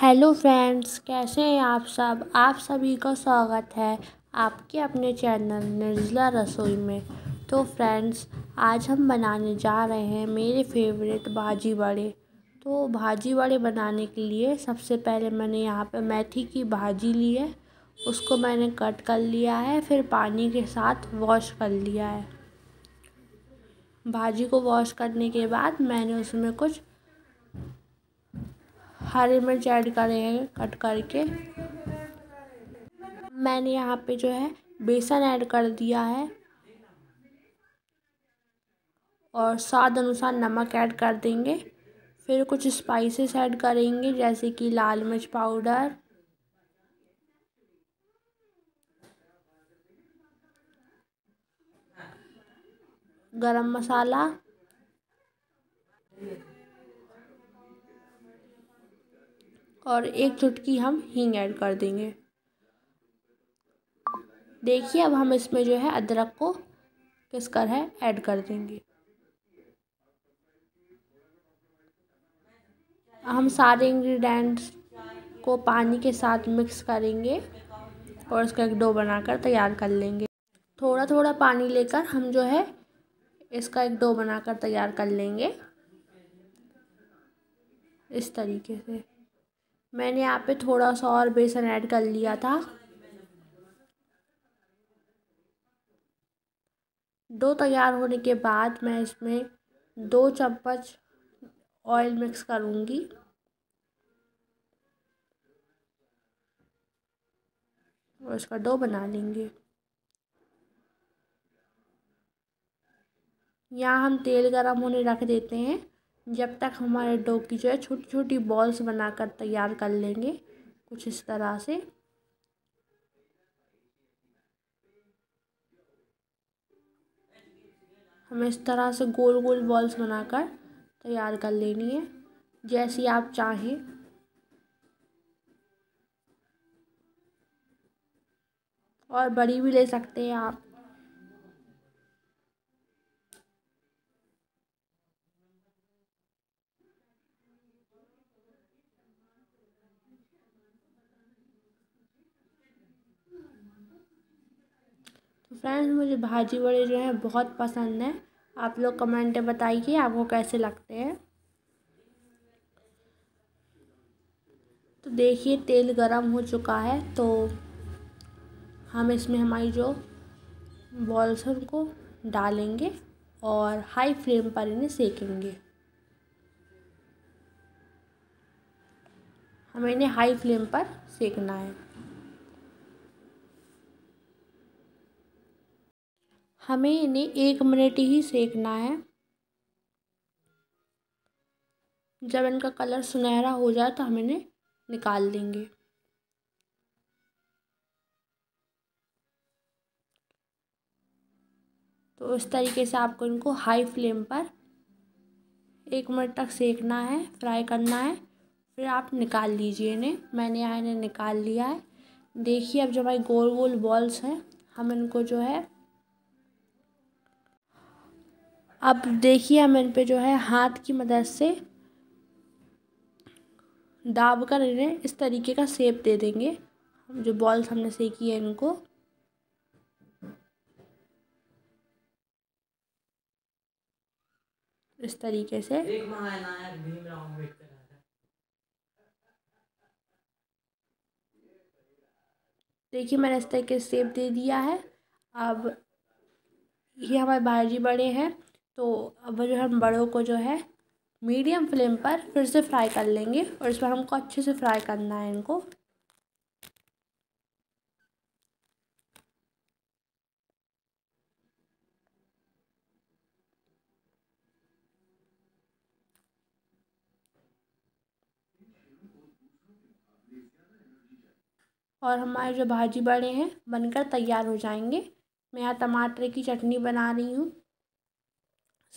hello friends कैसे हैं आप सब आप सभी का स्वागत है आपके अपने चैनल निर्जला रसोई में तो फ्रेंड्स आज हम बनाने जा रहे हैं मेरे फेवरेट भाजी बड़े तो भाजी बड़े बनाने के लिए सबसे पहले मैंने यहाँ पे मेथी की भाजी ली है उसको मैंने कट कर लिया है फिर पानी के साथ वॉश कर लिया है भाजी को वॉश करने के बाद मैंने उसमें कुछ हरी मिर्च ऐड करेंगे कट करके मैंने यहाँ पे जो है बेसन ऐड कर दिया है और स्वाद अनुसार नमक ऐड कर देंगे फिर कुछ स्पाइसेस ऐड करेंगे जैसे कि लाल मिर्च पाउडर गरम मसाला और एक चुटकी हम हींग ऐड कर देंगे देखिए अब हम इसमें जो है अदरक को किस कर है ऐड कर देंगे हम सारे इंग्रेडिएंट्स को पानी के साथ मिक्स करेंगे और इसका एक डो बनाकर तैयार कर लेंगे थोड़ा थोड़ा पानी लेकर हम जो है इसका एक डो बनाकर तैयार कर लेंगे इस तरीके से मैंने यहाँ पे थोड़ा सा और बेसन ऐड कर लिया था डो तैयार होने के बाद मैं इसमें दो चम्मच ऑयल मिक्स करूँगी और इसका डो बना लेंगे यहाँ हम तेल गरम होने रख देते हैं जब तक हमारे डो की जो है छोटी छोटी बॉल्स बनाकर तैयार कर लेंगे कुछ इस तरह से हमें इस तरह से गोल गोल बॉल्स बनाकर तैयार कर लेनी है जैसी आप चाहें और बड़ी भी ले सकते हैं आप फ्रेंड्स मुझे भाजी बड़े जो हैं बहुत पसंद हैं आप लोग कमेंट में बताइए आपको कैसे लगते हैं तो देखिए तेल गरम हो चुका है तो हम इसमें हमारी जो बॉल्स हैं उनको डालेंगे और हाई फ्लेम पर इन्हें सेकेंगे हमें इन्हें हाई फ्लेम पर सेकना है हमें इन्हें एक मिनट ही सेकना है जब इनका कलर सुनहरा हो जाए तो हम इन्हें निकाल देंगे तो इस तरीके से आपको इनको हाई फ्लेम पर एक मिनट तक सेकना है फ्राई करना है फिर आप निकाल लीजिए इन्हें मैंने यहाँ इन्हें निकाल लिया है देखिए अब जो हमारी गोल गोल बॉल्स हैं हम इनको जो है अब देखिए हम इन पर जो है हाथ की मदद से दाब कर इन्हें इस तरीके का सेप दे देंगे जो बॉल्स हमने सेकी है इनको इस तरीके से देखिए मैंने इस तरीके से सेप दे दिया है अब ये हमारे भाई जी बड़े हैं तो अब जो हम बड़ों को जो है मीडियम फ्लेम पर फिर से फ्राई कर लेंगे और इसमें हमको अच्छे से फ्राई करना है इनको और हमारे जो भाजी बड़े हैं बनकर तैयार हो जाएंगे मैं यहाँ टमाटर की चटनी बना रही हूँ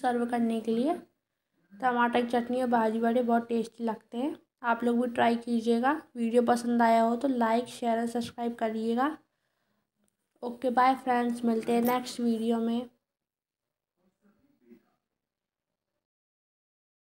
सर्व करने के लिए टमाटर की चटनी और भाजी बड़े बहुत टेस्टी लगते हैं आप लोग भी ट्राई कीजिएगा वीडियो पसंद आया हो तो लाइक शेयर और सब्सक्राइब करिएगा ओके बाय फ्रेंड्स मिलते हैं नेक्स्ट वीडियो में